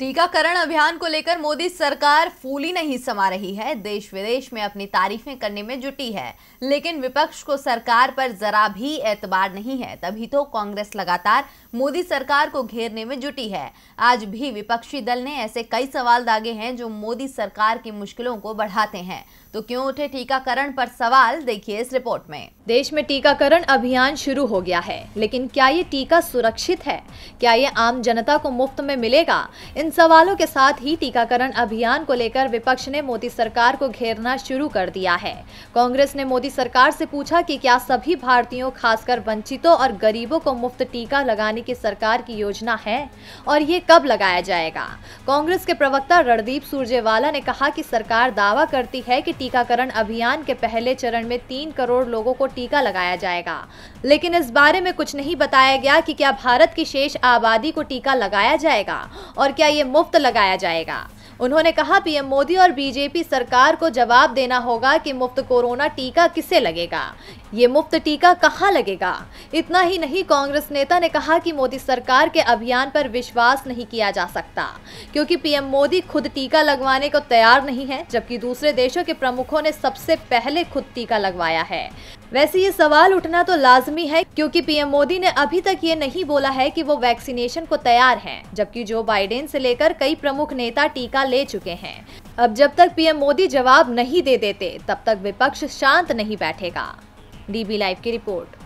टीकाकरण अभियान को लेकर मोदी सरकार फूली नहीं समा रही है देश विदेश में अपनी तारीफें करने में जुटी है लेकिन विपक्ष को सरकार पर जरा भी एतबार नहीं है तभी तो कांग्रेस लगातार मोदी सरकार को घेरने में जुटी है आज भी विपक्षी दल ने ऐसे कई सवाल दागे हैं जो मोदी सरकार की मुश्किलों को बढ़ाते हैं तो क्यों उठे टीकाकरण पर सवाल देखिए इस रिपोर्ट में देश में टीकाकरण अभियान शुरू हो गया है लेकिन क्या ये टीका सुरक्षित है क्या ये आम जनता को मुफ्त में मिलेगा इन सवालों के साथ ही टीकाकरण अभियान को लेकर विपक्ष ने मोदी सरकार को घेरना शुरू कर दिया है कांग्रेस ने मोदी सरकार से पूछा कि क्या सभी भारतीयों खासकर वंचितों और गरीबों को मुफ्त टीका लगाने की सरकार की योजना है और ये कब लगाया जाएगा कांग्रेस के प्रवक्ता रणदीप सुरजेवाला ने कहा कि सरकार दावा करती है कि टीकाकरण अभियान के पहले चरण में तीन करोड़ लोगों को टीका लगाया जाएगा लेकिन इस बारे में कुछ नहीं बताया गया कि क्या भारत की शेष आबादी को टीका लगाया जाएगा और क्या ये मुफ्त लगाया जाएगा उन्होंने कहा पीएम मोदी और बीजेपी सरकार को जवाब देना होगा कि मुफ्त कोरोना टीका किसे लगेगा ये मुफ्त टीका कहाँ लगेगा इतना ही नहीं कांग्रेस नेता ने कहा कि मोदी सरकार के अभियान पर विश्वास नहीं किया जा सकता क्योंकि पीएम मोदी खुद टीका लगवाने को तैयार नहीं है जबकि दूसरे देशों के प्रमुखों ने सबसे पहले खुद टीका लगवाया है वैसे ये सवाल उठना तो लाजमी है क्योंकि पीएम मोदी ने अभी तक ये नहीं बोला है कि वो वैक्सीनेशन को तैयार हैं, जबकि जो बाइडेन से लेकर कई प्रमुख नेता टीका ले चुके हैं अब जब तक पीएम मोदी जवाब नहीं दे देते तब तक विपक्ष शांत नहीं बैठेगा डीबी लाइव की रिपोर्ट